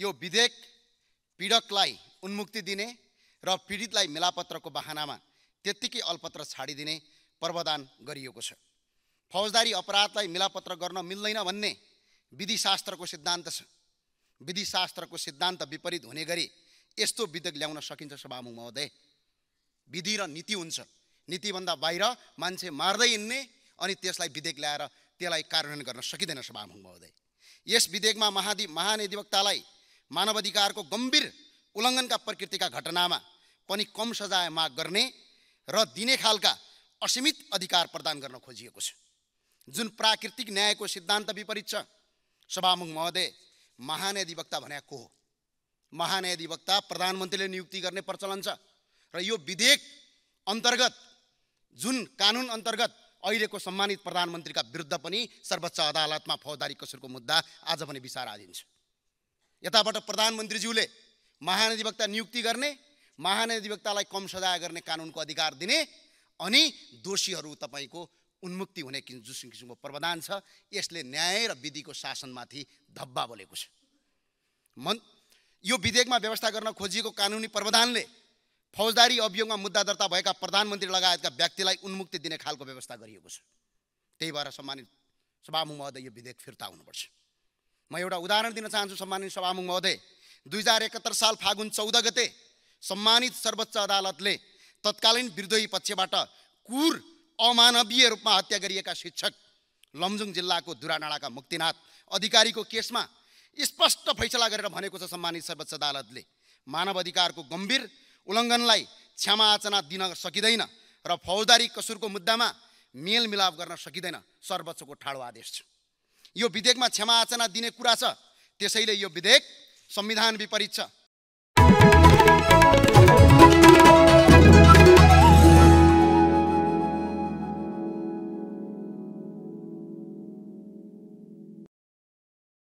यो विधेयक पीडकलाई उन्मुक्ति दिने र पीडितलाई मिलापत्रको बहानामा त्यत्तिकै अल्पत्र छाडिदिने प्रावधान गरिएको छ फौजदारी अपराधलाई मिलापत्र गर्न मिल्दैन भन्ने विधिशास्त्रको सिद्धान्त छ विधिशास्त्रको सिद्धान्त विपरीत हुने गरी यस्तो विधेयक ल्याउन सकिन्छ सभामुख महोदय विधि र नीति हुन्छ नीतिभन्दा बाहिर मान्छे मार्दै हिँड्ने अनि त्यसलाई विधेयक ल्याएर त्यसलाई कार्यान्वयन गर्न सकिँदैन सभामुख महोदय यस विधेयकमा महाधि महानिधिवक्तालाई मानवाधिकारको गम्भीर उल्लङ्घनका प्रकृतिका घटनामा पनि कम सजाय माग गर्ने र दिने खालका असीमित अधिकार प्रदान गर्न खोजिएको छ जुन प्राकृतिक न्यायको सिद्धान्त विपरीत छ सभामुख महोदय महान्यायाधिवक्ता भनेको को हो महान्यायाधिवक्ता प्रधानमन्त्रीले नियुक्ति गर्ने प्रचलन छ र यो विधेयक अन्तर्गत जुन कानुन अन्तर्गत अहिलेको सम्मानित प्रधानमन्त्रीका विरुद्ध पनि सर्वोच्च अदालतमा फौजदारी कसुरको मुद्दा आज पनि विचार छ यताबाट प्रधानमन्त्रीज्यूले महानधिवक्ता नियुक्ति गर्ने महानधिवक्तालाई कम सजाय गर्ने कानुनको अधिकार दिने अनि दोषीहरू तपाईँको उन्मुक्ति हुने किन जुन किसिमको प्रावधान छ यसले न्याय र विधिको शासनमाथि धब्बा बोलेको छ मन यो विधेयकमा व्यवस्था गर्न खोजिएको कानुनी प्रावधानले फौजदारी अभियोगमा मुद्दा दर्ता भएका प्रधानमन्त्री लगायतका व्यक्तिलाई उन्मुक्ति दिने खालको व्यवस्था गरिएको छ त्यही भएर सम्मानित सभामुख महोदय यो विधेयक फिर्ता हुनुपर्छ म एउटा उदाहरण दिन चाहन्छु सम्मानित सभामुख महोदय दुई हजार एकहत्तर साल फागुन चौध गते सम्मानित सर्वोच्च अदालतले तत्कालीन विद्रोही पक्षबाट कुर अमानवीय रूपमा हत्या गरिएका शिक्षक लमजुङ जिल्लाको दुरानाडाका मुक्तिनाथ अधिकारीको केसमा स्पष्ट फैसला गरेर भनेको छ सम्मानित सर्वोच्च अदालतले मानव अधिकारको गम्भीर उल्लङ्घनलाई क्षमा आचना दिन सकिँदैन र फौजदारी कसुरको मुद्दामा मेलमिलाप गर्न सकिँदैन सर्वोच्चको ठाडो आदेश छ यो विधेयकमा क्षमा आचना दिने कुरा छ त्यसैले यो विधेयक संविधान विपरीत छ